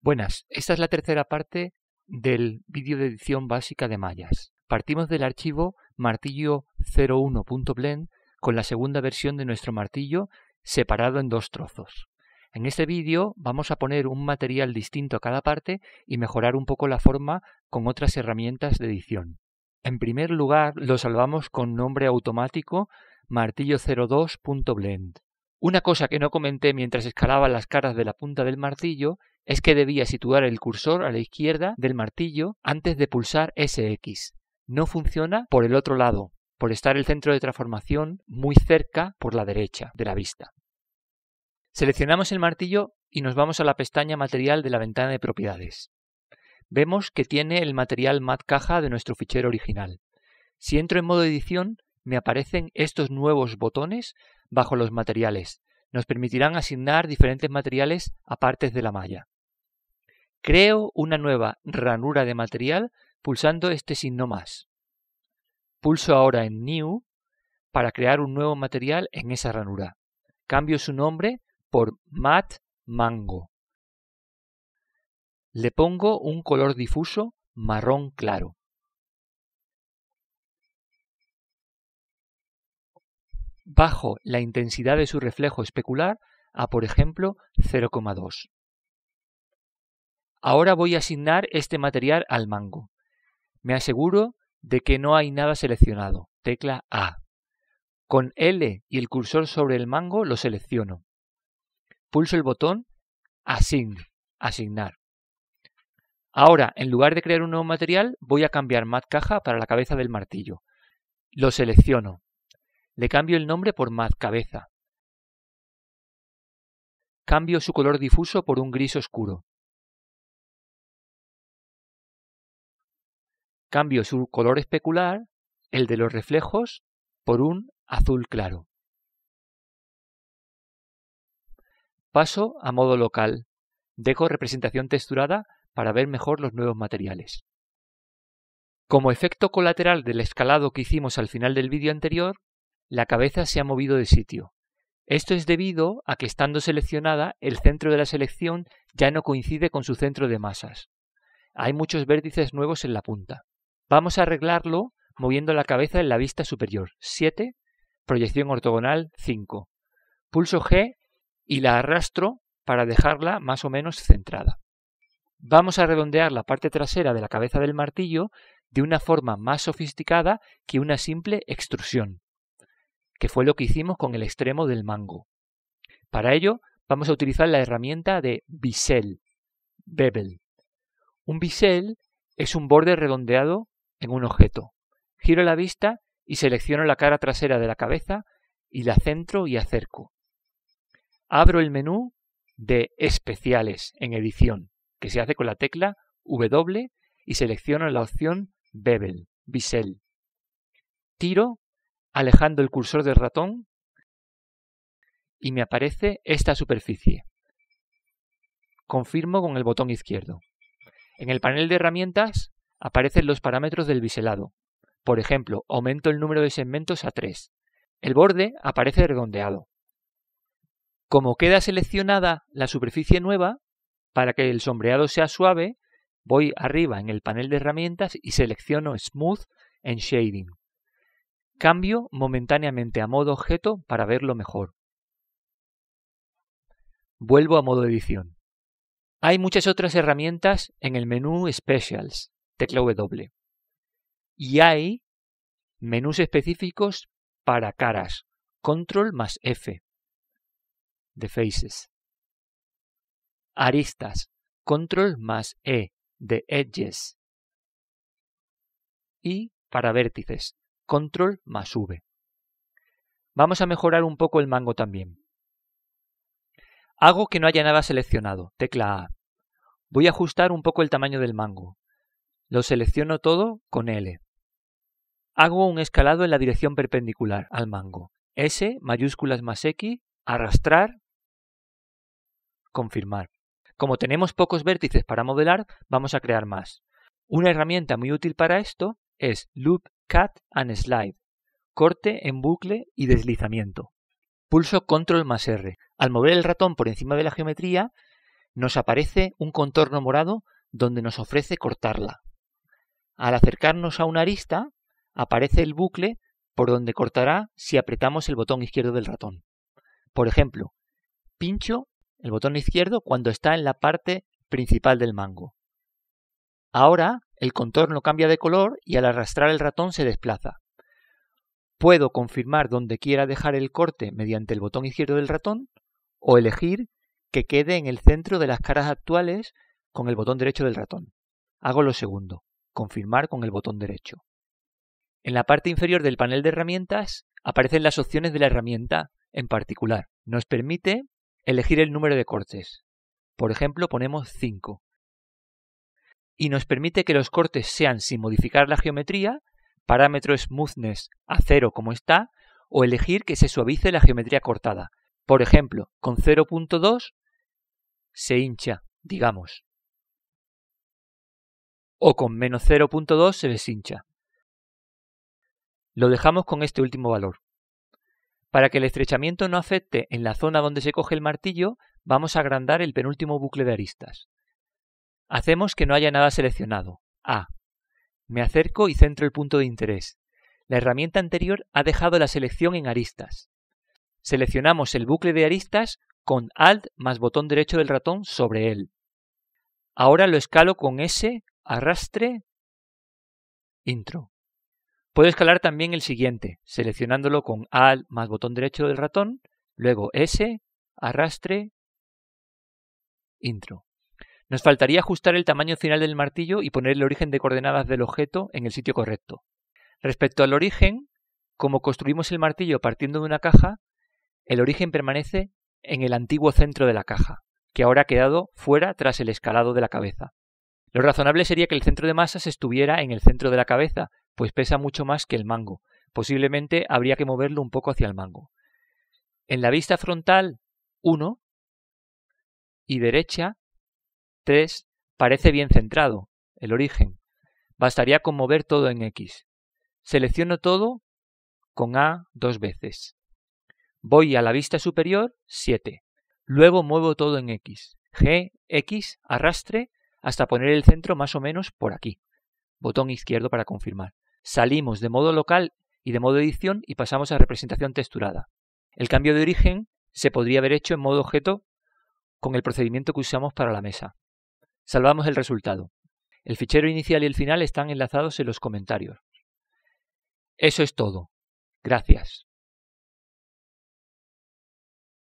Buenas, esta es la tercera parte del vídeo de edición básica de mallas. Partimos del archivo martillo01.blend con la segunda versión de nuestro martillo separado en dos trozos. En este vídeo vamos a poner un material distinto a cada parte y mejorar un poco la forma con otras herramientas de edición. En primer lugar lo salvamos con nombre automático martillo02.blend. Una cosa que no comenté mientras escalaba las caras de la punta del martillo es que debía situar el cursor a la izquierda del martillo antes de pulsar SX. No funciona por el otro lado, por estar el centro de transformación muy cerca por la derecha de la vista. Seleccionamos el martillo y nos vamos a la pestaña Material de la ventana de propiedades. Vemos que tiene el material mat caja de nuestro fichero original. Si entro en modo edición, me aparecen estos nuevos botones bajo los materiales. Nos permitirán asignar diferentes materiales a partes de la malla. Creo una nueva ranura de material pulsando este signo más. Pulso ahora en New para crear un nuevo material en esa ranura. Cambio su nombre por Mat Mango. Le pongo un color difuso marrón claro. Bajo la intensidad de su reflejo especular a, por ejemplo, 0,2. Ahora voy a asignar este material al mango. Me aseguro de que no hay nada seleccionado. Tecla A. Con L y el cursor sobre el mango lo selecciono. Pulso el botón Asign, asignar. Ahora, en lugar de crear un nuevo material, voy a cambiar mat caja para la cabeza del martillo. Lo selecciono. Le cambio el nombre por mat cabeza. Cambio su color difuso por un gris oscuro. Cambio su color especular, el de los reflejos, por un azul claro. Paso a modo local. Dejo representación texturada para ver mejor los nuevos materiales. Como efecto colateral del escalado que hicimos al final del vídeo anterior, la cabeza se ha movido de sitio. Esto es debido a que estando seleccionada, el centro de la selección ya no coincide con su centro de masas. Hay muchos vértices nuevos en la punta. Vamos a arreglarlo moviendo la cabeza en la vista superior. 7, proyección ortogonal 5. Pulso G y la arrastro para dejarla más o menos centrada. Vamos a redondear la parte trasera de la cabeza del martillo de una forma más sofisticada que una simple extrusión, que fue lo que hicimos con el extremo del mango. Para ello vamos a utilizar la herramienta de bisel, bevel. Un bisel es un borde redondeado en un objeto. Giro la vista y selecciono la cara trasera de la cabeza y la centro y acerco. Abro el menú de especiales en edición, que se hace con la tecla W y selecciono la opción Bevel, bisel. Tiro, alejando el cursor del ratón, y me aparece esta superficie. Confirmo con el botón izquierdo. En el panel de herramientas aparecen los parámetros del biselado. Por ejemplo, aumento el número de segmentos a 3. El borde aparece redondeado. Como queda seleccionada la superficie nueva, para que el sombreado sea suave, voy arriba en el panel de herramientas y selecciono Smooth en Shading. Cambio momentáneamente a modo objeto para verlo mejor. Vuelvo a modo edición. Hay muchas otras herramientas en el menú Specials tecla W. Y hay menús específicos para caras, control más F, de faces. Aristas, control más E, de edges. Y para vértices, control más V. Vamos a mejorar un poco el mango también. Hago que no haya nada seleccionado, tecla A. Voy a ajustar un poco el tamaño del mango, lo selecciono todo con L. Hago un escalado en la dirección perpendicular al mango. S mayúsculas más X, arrastrar, confirmar. Como tenemos pocos vértices para modelar, vamos a crear más. Una herramienta muy útil para esto es Loop Cut and Slide, corte en bucle y deslizamiento. Pulso Control más R. Al mover el ratón por encima de la geometría, nos aparece un contorno morado donde nos ofrece cortarla. Al acercarnos a una arista, aparece el bucle por donde cortará si apretamos el botón izquierdo del ratón. Por ejemplo, pincho el botón izquierdo cuando está en la parte principal del mango. Ahora el contorno cambia de color y al arrastrar el ratón se desplaza. Puedo confirmar donde quiera dejar el corte mediante el botón izquierdo del ratón o elegir que quede en el centro de las caras actuales con el botón derecho del ratón. Hago lo segundo confirmar con el botón derecho. En la parte inferior del panel de herramientas aparecen las opciones de la herramienta en particular. Nos permite elegir el número de cortes. Por ejemplo, ponemos 5. Y nos permite que los cortes sean sin modificar la geometría, parámetro smoothness a 0 como está, o elegir que se suavice la geometría cortada. Por ejemplo, con 0.2 se hincha, digamos o con menos 0.2 se deshincha. Lo dejamos con este último valor. Para que el estrechamiento no afecte en la zona donde se coge el martillo, vamos a agrandar el penúltimo bucle de aristas. Hacemos que no haya nada seleccionado. A. Me acerco y centro el punto de interés. La herramienta anterior ha dejado la selección en aristas. Seleccionamos el bucle de aristas con Alt más botón derecho del ratón sobre él. Ahora lo escalo con S arrastre, intro. Puedo escalar también el siguiente, seleccionándolo con AL más botón derecho del ratón, luego S, arrastre, intro. Nos faltaría ajustar el tamaño final del martillo y poner el origen de coordenadas del objeto en el sitio correcto. Respecto al origen, como construimos el martillo partiendo de una caja, el origen permanece en el antiguo centro de la caja, que ahora ha quedado fuera tras el escalado de la cabeza. Lo razonable sería que el centro de masas estuviera en el centro de la cabeza, pues pesa mucho más que el mango. Posiblemente habría que moverlo un poco hacia el mango. En la vista frontal, 1 y derecha, 3 parece bien centrado, el origen. Bastaría con mover todo en X. Selecciono todo con A dos veces. Voy a la vista superior, 7. Luego muevo todo en X. G, X, arrastre, hasta poner el centro más o menos por aquí. Botón izquierdo para confirmar. Salimos de modo local y de modo edición y pasamos a representación texturada. El cambio de origen se podría haber hecho en modo objeto con el procedimiento que usamos para la mesa. Salvamos el resultado. El fichero inicial y el final están enlazados en los comentarios. Eso es todo. Gracias.